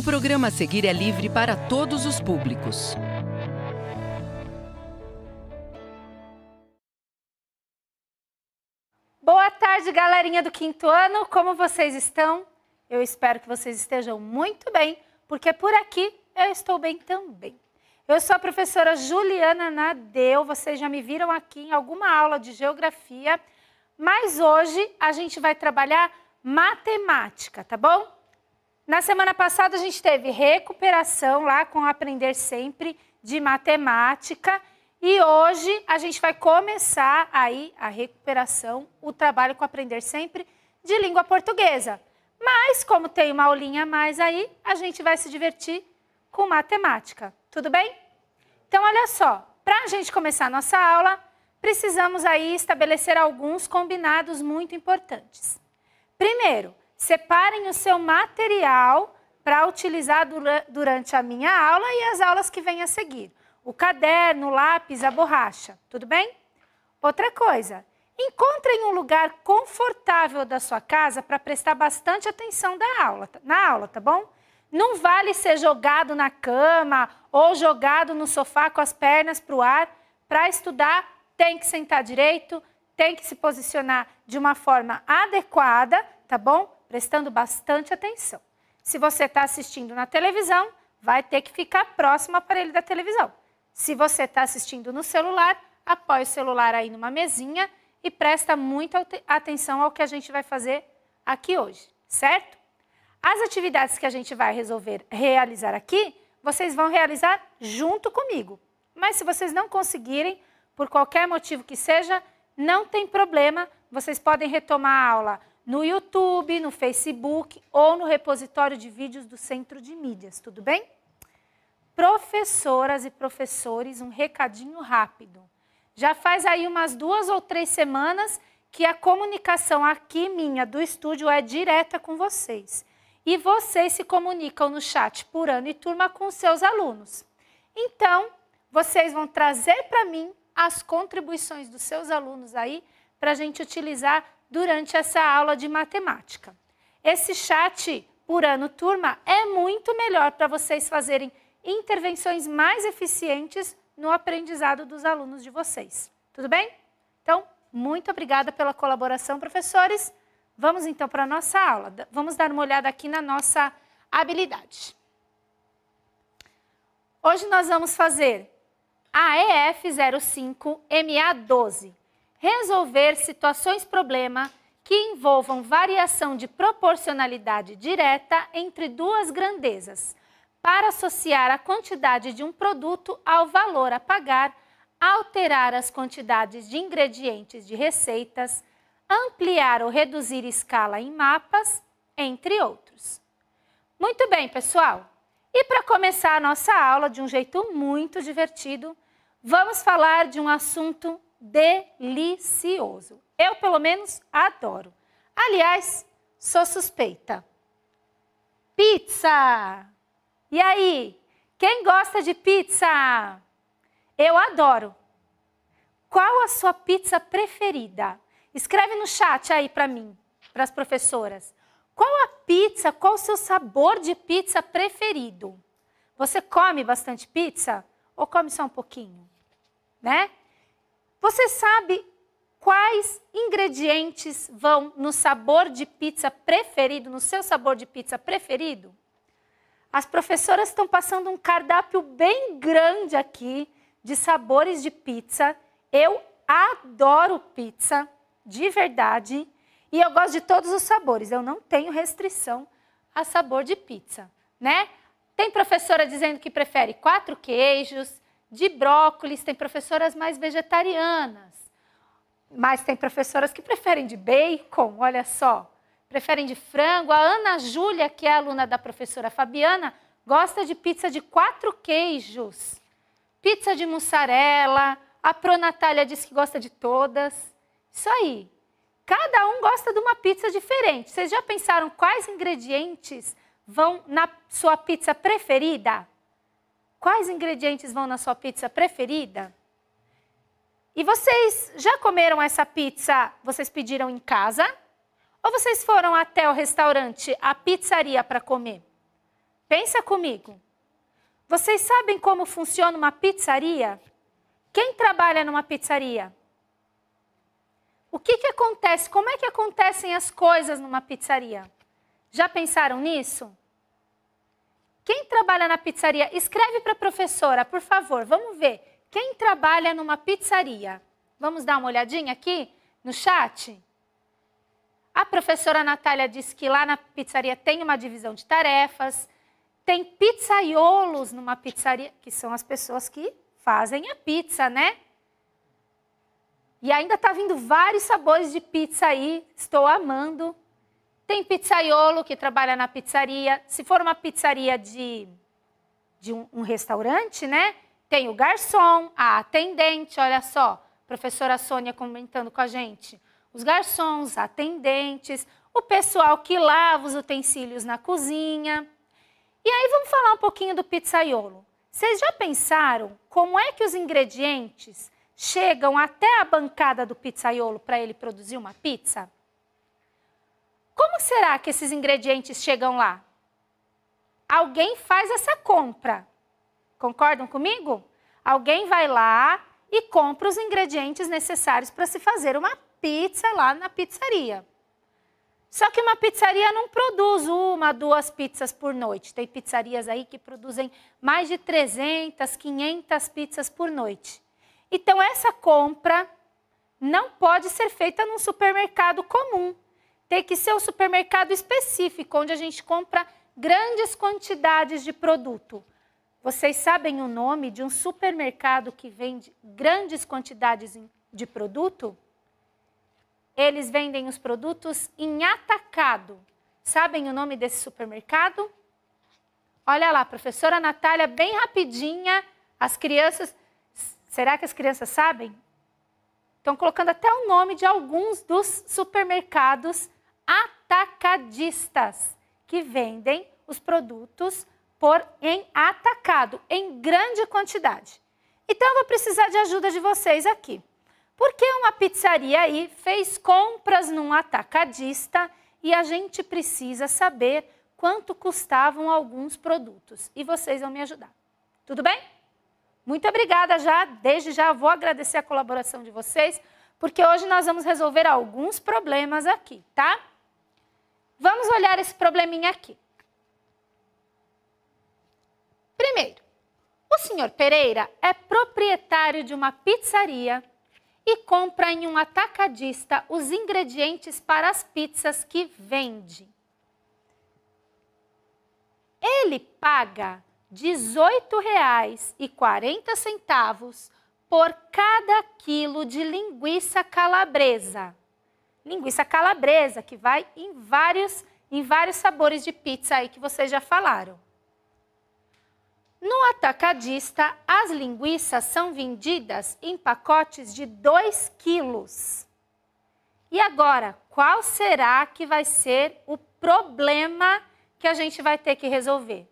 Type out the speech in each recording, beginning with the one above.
O programa a seguir é livre para todos os públicos. Boa tarde, galerinha do quinto ano. Como vocês estão? Eu espero que vocês estejam muito bem, porque por aqui eu estou bem também. Eu sou a professora Juliana Nadeu. Vocês já me viram aqui em alguma aula de geografia, mas hoje a gente vai trabalhar matemática, tá bom? Na semana passada, a gente teve recuperação lá com Aprender Sempre de Matemática. E hoje a gente vai começar aí a recuperação, o trabalho com Aprender Sempre de Língua Portuguesa. Mas, como tem uma aulinha a mais aí, a gente vai se divertir com matemática. Tudo bem? Então, olha só. Para a gente começar a nossa aula, precisamos aí estabelecer alguns combinados muito importantes. Primeiro, Separem o seu material para utilizar durante a minha aula e as aulas que vêm a seguir. O caderno, o lápis, a borracha, tudo bem? Outra coisa, encontrem um lugar confortável da sua casa para prestar bastante atenção da aula, na aula, tá bom? Não vale ser jogado na cama ou jogado no sofá com as pernas para o ar. Para estudar, tem que sentar direito, tem que se posicionar de uma forma adequada, tá bom? prestando bastante atenção. Se você está assistindo na televisão, vai ter que ficar próximo ao aparelho da televisão. Se você está assistindo no celular, apoie o celular aí numa mesinha e presta muita atenção ao que a gente vai fazer aqui hoje, certo? As atividades que a gente vai resolver realizar aqui, vocês vão realizar junto comigo. Mas se vocês não conseguirem, por qualquer motivo que seja, não tem problema, vocês podem retomar a aula no YouTube, no Facebook ou no repositório de vídeos do Centro de Mídias, tudo bem? Professoras e professores, um recadinho rápido. Já faz aí umas duas ou três semanas que a comunicação aqui minha do estúdio é direta com vocês. E vocês se comunicam no chat por ano e turma com seus alunos. Então, vocês vão trazer para mim as contribuições dos seus alunos aí para a gente utilizar durante essa aula de matemática. Esse chat por ano turma é muito melhor para vocês fazerem intervenções mais eficientes no aprendizado dos alunos de vocês. Tudo bem? Então, muito obrigada pela colaboração, professores. Vamos então para a nossa aula. Vamos dar uma olhada aqui na nossa habilidade. Hoje nós vamos fazer AEF05MA12, resolver situações problema que envolvam variação de proporcionalidade direta entre duas grandezas, para associar a quantidade de um produto ao valor a pagar, alterar as quantidades de ingredientes de receitas, ampliar ou reduzir escala em mapas, entre outros. Muito bem, pessoal! E para começar a nossa aula de um jeito muito divertido, vamos falar de um assunto delicioso. Eu, pelo menos, adoro. Aliás, sou suspeita. Pizza! E aí, quem gosta de pizza? Eu adoro. Qual a sua pizza preferida? Escreve no chat aí para mim, para as professoras. Qual a pizza, qual o seu sabor de pizza preferido? Você come bastante pizza ou come só um pouquinho? Né? Você sabe quais ingredientes vão no sabor de pizza preferido, no seu sabor de pizza preferido? As professoras estão passando um cardápio bem grande aqui de sabores de pizza. Eu adoro pizza, de verdade, e eu gosto de todos os sabores. Eu não tenho restrição a sabor de pizza, né? Tem professora dizendo que prefere quatro queijos, de brócolis, tem professoras mais vegetarianas, mas tem professoras que preferem de bacon, olha só, preferem de frango. A Ana Júlia, que é aluna da professora Fabiana, gosta de pizza de quatro queijos, pizza de mussarela. A Pro Natália diz que gosta de todas. Isso aí. Cada um gosta de uma pizza diferente. Vocês já pensaram quais ingredientes vão na sua pizza preferida? quais ingredientes vão na sua pizza preferida? E vocês já comeram essa pizza? Vocês pediram em casa? Ou vocês foram até o restaurante, a pizzaria para comer? Pensa comigo. Vocês sabem como funciona uma pizzaria? Quem trabalha numa pizzaria? O que, que acontece? Como é que acontecem as coisas numa pizzaria? Já pensaram nisso? Quem trabalha na pizzaria, escreve para a professora, por favor. Vamos ver. Quem trabalha numa pizzaria? Vamos dar uma olhadinha aqui no chat? A professora Natália disse que lá na pizzaria tem uma divisão de tarefas, tem pizzaiolos numa pizzaria, que são as pessoas que fazem a pizza, né? E ainda tá vindo vários sabores de pizza aí, estou amando. Tem pizzaiolo que trabalha na pizzaria. Se for uma pizzaria de, de um, um restaurante, né? Tem o garçom, a atendente, olha só. Professora Sônia comentando com a gente. Os garçons, atendentes, o pessoal que lava os utensílios na cozinha. E aí vamos falar um pouquinho do pizzaiolo. Vocês já pensaram como é que os ingredientes chegam até a bancada do pizzaiolo para ele produzir uma pizza? Como será que esses ingredientes chegam lá? Alguém faz essa compra. Concordam comigo? Alguém vai lá e compra os ingredientes necessários para se fazer uma pizza lá na pizzaria. Só que uma pizzaria não produz uma, duas pizzas por noite. Tem pizzarias aí que produzem mais de 300, 500 pizzas por noite. Então, essa compra não pode ser feita num supermercado comum ter que ser um supermercado específico, onde a gente compra grandes quantidades de produto. Vocês sabem o nome de um supermercado que vende grandes quantidades de produto? Eles vendem os produtos em atacado. Sabem o nome desse supermercado? Olha lá, professora Natália, bem rapidinha. As crianças. Será que as crianças sabem? Estão colocando até o nome de alguns dos supermercados atacadistas, que vendem os produtos por em atacado, em grande quantidade. Então, eu vou precisar de ajuda de vocês aqui. Porque uma pizzaria aí fez compras num atacadista e a gente precisa saber quanto custavam alguns produtos. E vocês vão me ajudar. Tudo bem? Muito obrigada já. Desde já vou agradecer a colaboração de vocês, porque hoje nós vamos resolver alguns problemas aqui, tá? Vamos olhar esse probleminha aqui. Primeiro, o senhor Pereira é proprietário de uma pizzaria e compra em um atacadista os ingredientes para as pizzas que vende. Ele paga R$ 18,40 por cada quilo de linguiça calabresa linguiça calabresa, que vai em vários, em vários sabores de pizza aí que vocês já falaram. No atacadista, as linguiças são vendidas em pacotes de 2 quilos. E agora, qual será que vai ser o problema que a gente vai ter que resolver?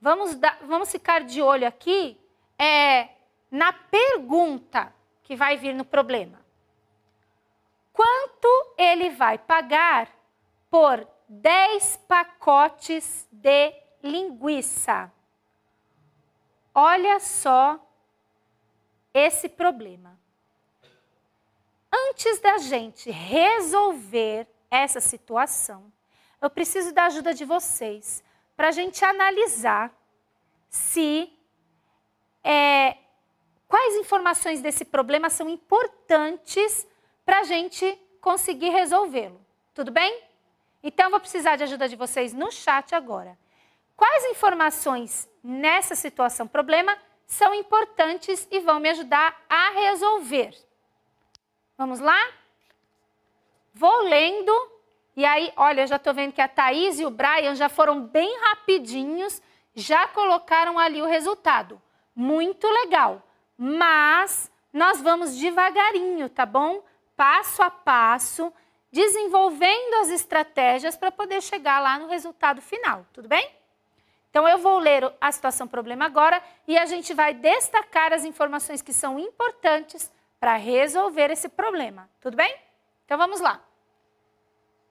Vamos, dar, vamos ficar de olho aqui é, na pergunta que vai vir no problema ele vai pagar por 10 pacotes de linguiça. Olha só esse problema. Antes da gente resolver essa situação, eu preciso da ajuda de vocês para a gente analisar se é, quais informações desse problema são importantes para a gente conseguir resolvê-lo. Tudo bem? Então, vou precisar de ajuda de vocês no chat agora. Quais informações nessa situação problema são importantes e vão me ajudar a resolver? Vamos lá? Vou lendo e aí, olha, eu já estou vendo que a Thaís e o Brian já foram bem rapidinhos, já colocaram ali o resultado. Muito legal. Mas nós vamos devagarinho, tá bom? passo a passo, desenvolvendo as estratégias para poder chegar lá no resultado final, tudo bem? Então, eu vou ler a situação problema agora e a gente vai destacar as informações que são importantes para resolver esse problema, tudo bem? Então, vamos lá.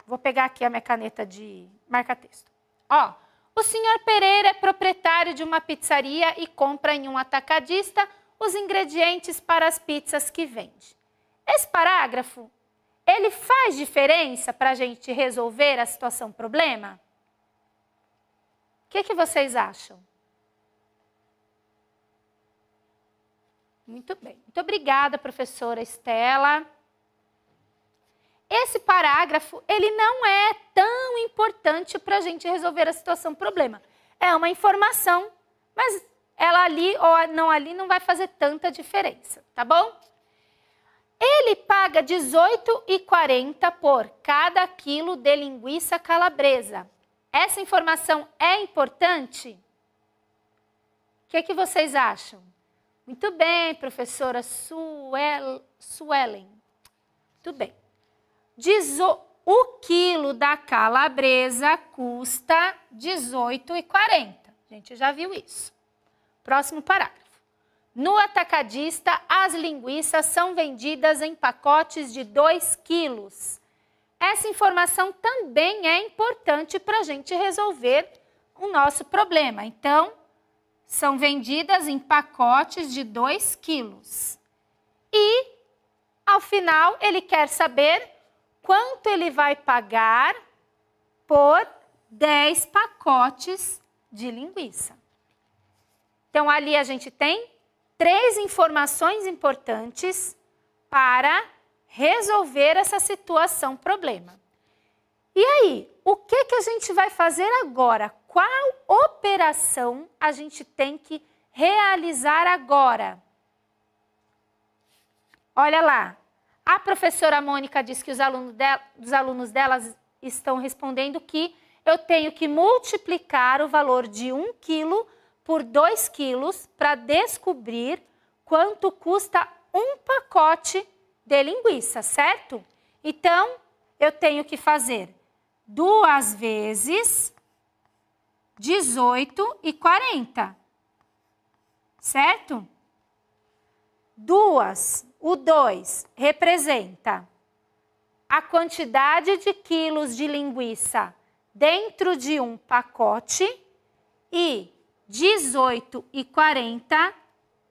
Vou pegar aqui a minha caneta de marca-texto. Ó, o senhor Pereira é proprietário de uma pizzaria e compra em um atacadista os ingredientes para as pizzas que vende. Esse parágrafo, ele faz diferença para a gente resolver a situação problema? O que, que vocês acham? Muito bem. Muito obrigada, professora Estela. Esse parágrafo, ele não é tão importante para a gente resolver a situação problema. É uma informação, mas ela ali ou não ali não vai fazer tanta diferença, tá bom? Ele paga 18,40 por cada quilo de linguiça calabresa. Essa informação é importante? O que, é que vocês acham? Muito bem, professora Suel, Suelen. Muito bem. o quilo da calabresa custa 18,40. A gente já viu isso. Próximo parágrafo. No atacadista, as linguiças são vendidas em pacotes de 2 quilos. Essa informação também é importante para a gente resolver o nosso problema. Então, são vendidas em pacotes de 2 quilos. E, ao final, ele quer saber quanto ele vai pagar por 10 pacotes de linguiça. Então, ali a gente tem três informações importantes para resolver essa situação problema. E aí, o que, que a gente vai fazer agora? Qual operação a gente tem que realizar agora? Olha lá, a professora Mônica diz que os, alunos dela, os alunos delas estão respondendo que eu tenho que multiplicar o valor de 1 um quilo por 2 quilos para descobrir quanto custa um pacote de linguiça, certo? Então, eu tenho que fazer duas vezes 18 e 40, certo? Duas, o 2 representa a quantidade de quilos de linguiça dentro de um pacote e 18 e 40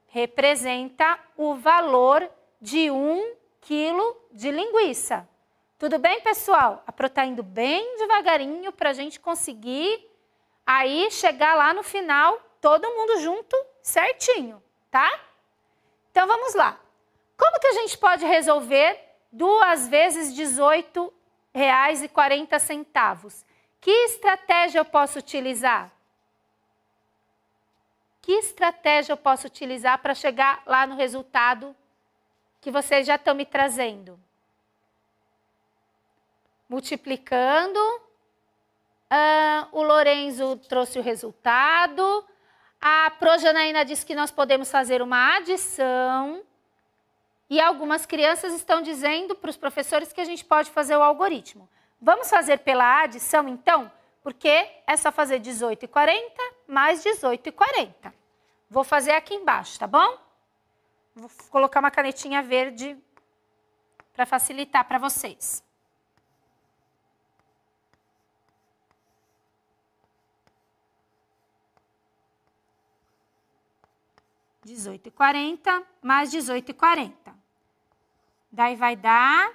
representa o valor de 1 quilo de linguiça. Tudo bem, pessoal? A Pro tá indo bem devagarinho para a gente conseguir aí chegar lá no final, todo mundo junto, certinho, tá? Então, vamos lá. Como que a gente pode resolver duas vezes 40 centavos? Que estratégia eu posso utilizar? que estratégia eu posso utilizar para chegar lá no resultado que vocês já estão me trazendo? Multiplicando. Ah, o Lorenzo trouxe o resultado. A Projanaína disse que nós podemos fazer uma adição. E algumas crianças estão dizendo para os professores que a gente pode fazer o algoritmo. Vamos fazer pela adição, então? Porque é só fazer 18 e 40 mais 18 e 40. Vou fazer aqui embaixo, tá bom? Vou colocar uma canetinha verde para facilitar para vocês. Dezoito e quarenta, mais dezoito e quarenta. Daí vai dar...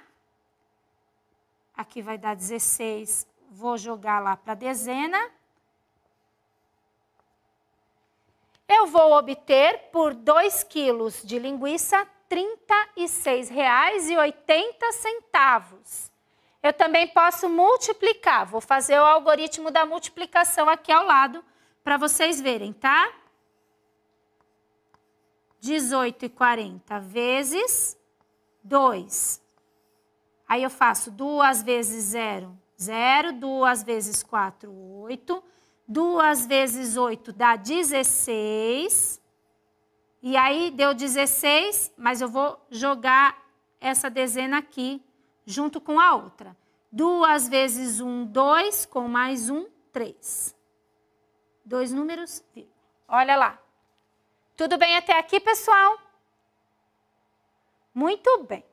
Aqui vai dar dezesseis, vou jogar lá para a dezena Eu vou obter por 2 quilos de linguiça R$ 36,80. Eu também posso multiplicar. Vou fazer o algoritmo da multiplicação aqui ao lado para vocês verem, tá? 18,40 vezes 2. Aí eu faço 2 vezes 0, 0. 2 vezes 4, 8. 2 vezes 8 dá 16. E aí deu 16, mas eu vou jogar essa dezena aqui junto com a outra. 2 vezes 1, 2, com mais 1, 3. Dois números, olha lá. Tudo bem até aqui, pessoal? Muito bem.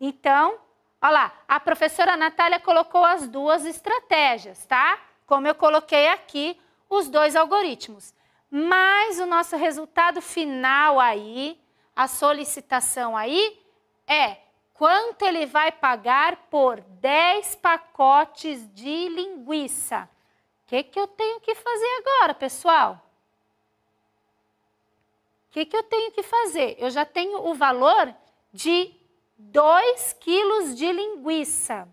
Então, olha lá, a professora Natália colocou as duas estratégias, tá? Tá? como eu coloquei aqui, os dois algoritmos. Mas o nosso resultado final aí, a solicitação aí, é quanto ele vai pagar por 10 pacotes de linguiça. O que, que eu tenho que fazer agora, pessoal? O que, que eu tenho que fazer? Eu já tenho o valor de 2 quilos de linguiça,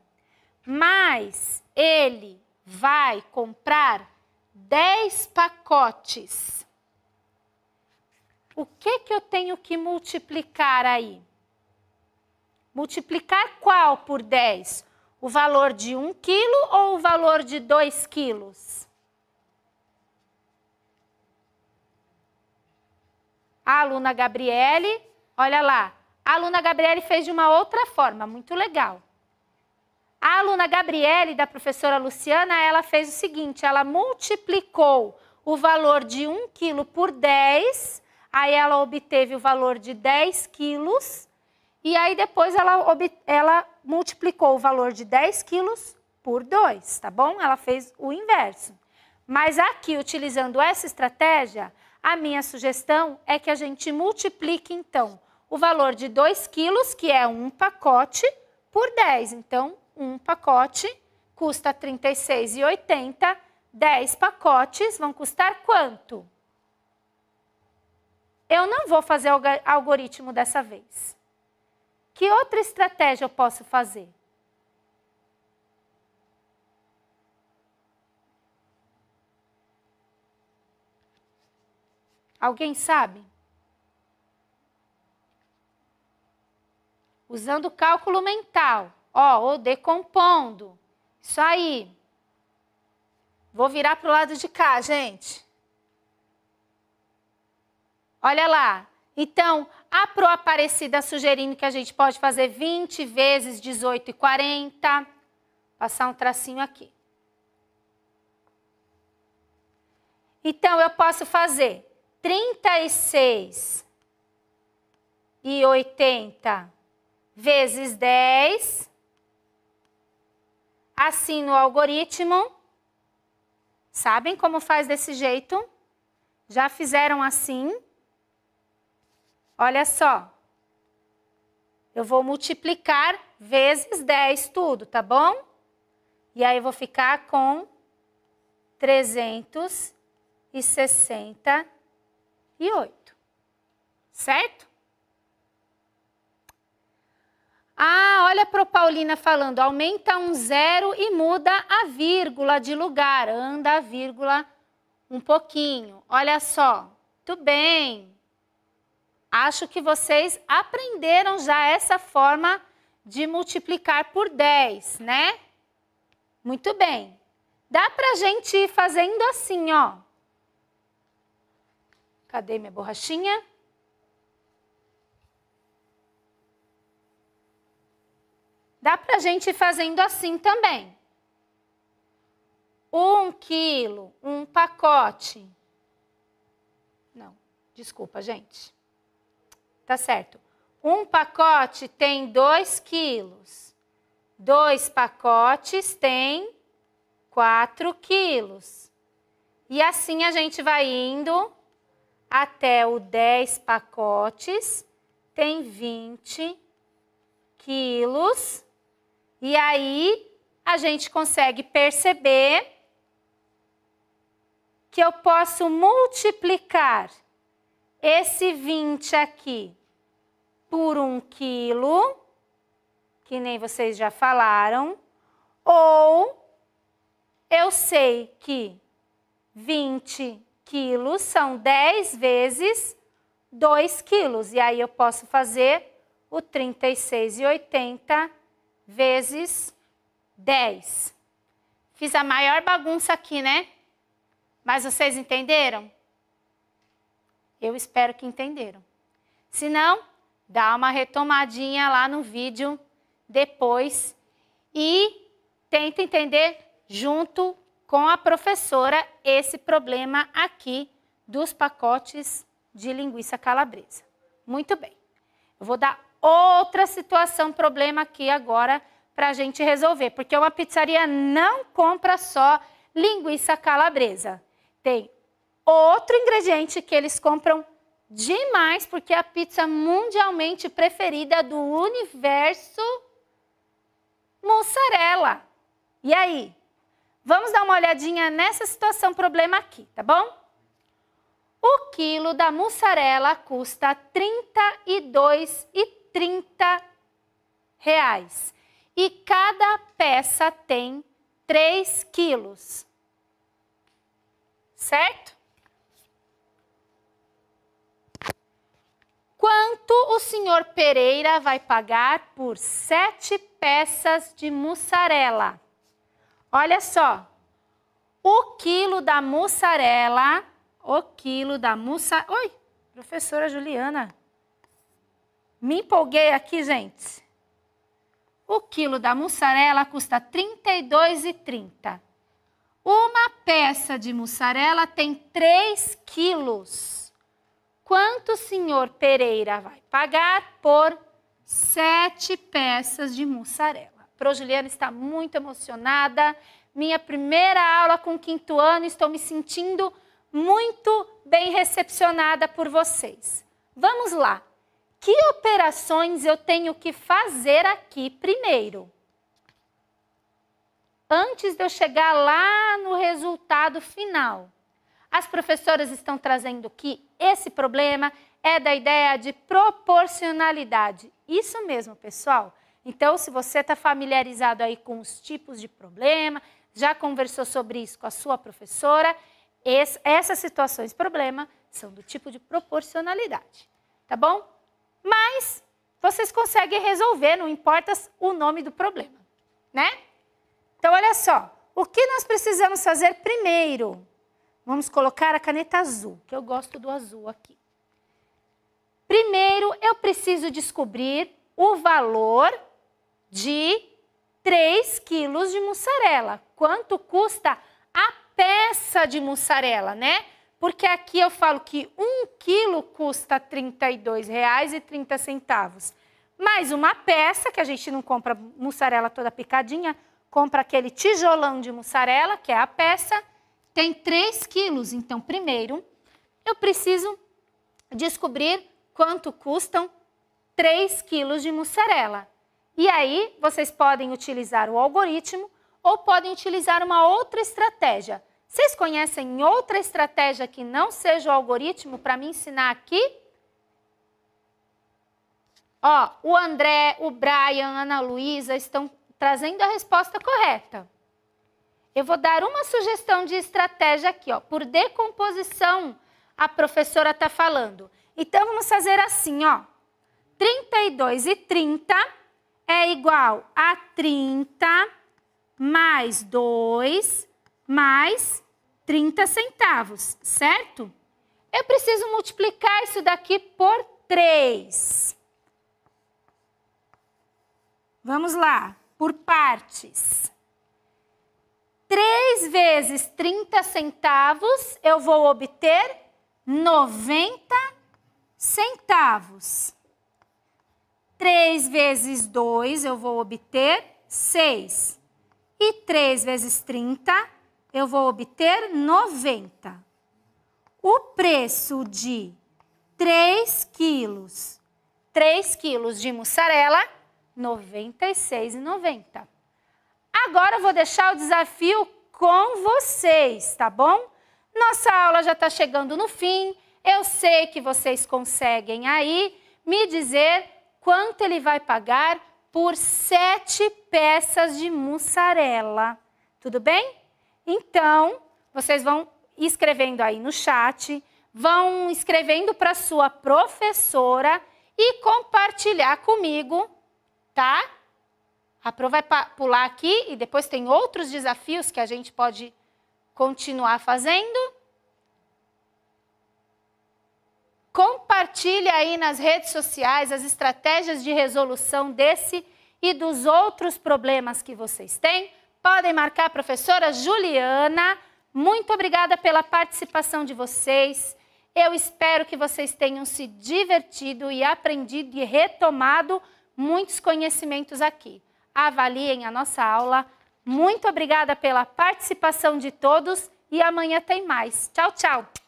mas ele vai comprar 10 pacotes. O que, que eu tenho que multiplicar aí? Multiplicar qual por 10? O valor de 1 quilo ou o valor de 2 quilos? A aluna Gabriele, olha lá, a aluna Gabriele fez de uma outra forma, muito legal. A aluna Gabriele, da professora Luciana, ela fez o seguinte: ela multiplicou o valor de 1 quilo por 10, aí ela obteve o valor de 10 quilos, e aí depois ela, ela multiplicou o valor de 10 quilos por 2, tá bom? Ela fez o inverso. Mas aqui, utilizando essa estratégia, a minha sugestão é que a gente multiplique, então, o valor de 2 quilos, que é um pacote, por 10. Então, um pacote custa R$ 36,80. 10 pacotes vão custar quanto? Eu não vou fazer algoritmo dessa vez. Que outra estratégia eu posso fazer? Alguém sabe? Usando cálculo mental. Ó, ou decompondo. Isso aí. Vou virar para o lado de cá, gente. Olha lá. Então, a Pro Aparecida sugerindo que a gente pode fazer 20 vezes 18 e 40. Passar um tracinho aqui. Então, eu posso fazer 36 e 80 vezes 10 assim no algoritmo. Sabem como faz desse jeito? Já fizeram assim? Olha só. Eu vou multiplicar vezes 10 tudo, tá bom? E aí eu vou ficar com 368. Certo? Ah, olha para o Paulina falando, aumenta um zero e muda a vírgula de lugar, anda a vírgula um pouquinho. Olha só, tudo bem. Acho que vocês aprenderam já essa forma de multiplicar por 10, né? Muito bem. Dá para a gente ir fazendo assim, ó. Cadê minha borrachinha? Dá para a gente ir fazendo assim também. Um quilo, um pacote. Não, desculpa, gente. Tá certo. Um pacote tem dois quilos. Dois pacotes tem quatro quilos. E assim a gente vai indo até o 10 pacotes, tem 20 quilos. E aí a gente consegue perceber que eu posso multiplicar esse 20 aqui por um quilo, que nem vocês já falaram, ou eu sei que 20 quilos são 10 vezes 2 quilos, e aí eu posso fazer o 36,80 vezes 10. Fiz a maior bagunça aqui, né? Mas vocês entenderam? Eu espero que entenderam. Se não, dá uma retomadinha lá no vídeo depois e tenta entender junto com a professora esse problema aqui dos pacotes de linguiça calabresa. Muito bem. Eu vou dar outra situação, problema aqui agora para a gente resolver. Porque uma pizzaria não compra só linguiça calabresa. Tem outro ingrediente que eles compram demais, porque é a pizza mundialmente preferida do universo mussarela. E aí? Vamos dar uma olhadinha nessa situação problema aqui, tá bom? O quilo da mussarela custa R$ 32,30. 30 reais. E cada peça tem 3 quilos. Certo? Quanto o senhor Pereira vai pagar por sete peças de mussarela? Olha só, o quilo da mussarela, o quilo da mussarela... Oi, professora Juliana, me empolguei aqui, gente. O quilo da mussarela custa R$ 32,30. Uma peça de mussarela tem 3 quilos. Quanto o senhor Pereira vai pagar por sete peças de mussarela? Pro Juliana está muito emocionada. Minha primeira aula com quinto ano, estou me sentindo muito bem recepcionada por vocês. Vamos lá que operações eu tenho que fazer aqui primeiro? Antes de eu chegar lá no resultado final. As professoras estão trazendo que esse problema é da ideia de proporcionalidade. Isso mesmo, pessoal. Então, se você está familiarizado aí com os tipos de problema, já conversou sobre isso com a sua professora, esse, essas situações problema são do tipo de proporcionalidade, tá bom? mas vocês conseguem resolver, não importa o nome do problema, né? Então, olha só, o que nós precisamos fazer primeiro? Vamos colocar a caneta azul, que eu gosto do azul aqui. Primeiro, eu preciso descobrir o valor de 3 quilos de mussarela. Quanto custa a peça de mussarela, né? porque aqui eu falo que um quilo custa R$ 32,30. Mais uma peça, que a gente não compra mussarela toda picadinha, compra aquele tijolão de mussarela, que é a peça, tem 3 quilos. Então, primeiro, eu preciso descobrir quanto custam 3 quilos de mussarela. E aí, vocês podem utilizar o algoritmo ou podem utilizar uma outra estratégia. Vocês conhecem outra estratégia que não seja o algoritmo para me ensinar aqui? Ó, o André, o Brian, Ana Luísa estão trazendo a resposta correta. Eu vou dar uma sugestão de estratégia aqui, ó. Por decomposição, a professora está falando. Então, vamos fazer assim, ó. 32 e 30 é igual a 30 mais 2 mais 30 centavos, certo? Eu preciso multiplicar isso daqui por 3. Vamos lá, por partes. 3 vezes 30 centavos, eu vou obter 90 centavos. 3 vezes 2, eu vou obter 6. E 3 vezes 30, eu vou obter 90. O preço de 3 quilos, 3 quilos de mussarela, R$ 96,90. Agora eu vou deixar o desafio com vocês, tá bom? Nossa aula já está chegando no fim. Eu sei que vocês conseguem aí me dizer quanto ele vai pagar por sete peças de mussarela. Tudo bem? Então, vocês vão escrevendo aí no chat, vão escrevendo para sua professora e compartilhar comigo, tá? A Pro vai pular aqui e depois tem outros desafios que a gente pode continuar fazendo. Compartilhe aí nas redes sociais as estratégias de resolução desse e dos outros problemas que vocês têm Podem marcar a professora Juliana. Muito obrigada pela participação de vocês. Eu espero que vocês tenham se divertido e aprendido e retomado muitos conhecimentos aqui. Avaliem a nossa aula. Muito obrigada pela participação de todos e amanhã tem mais. Tchau, tchau!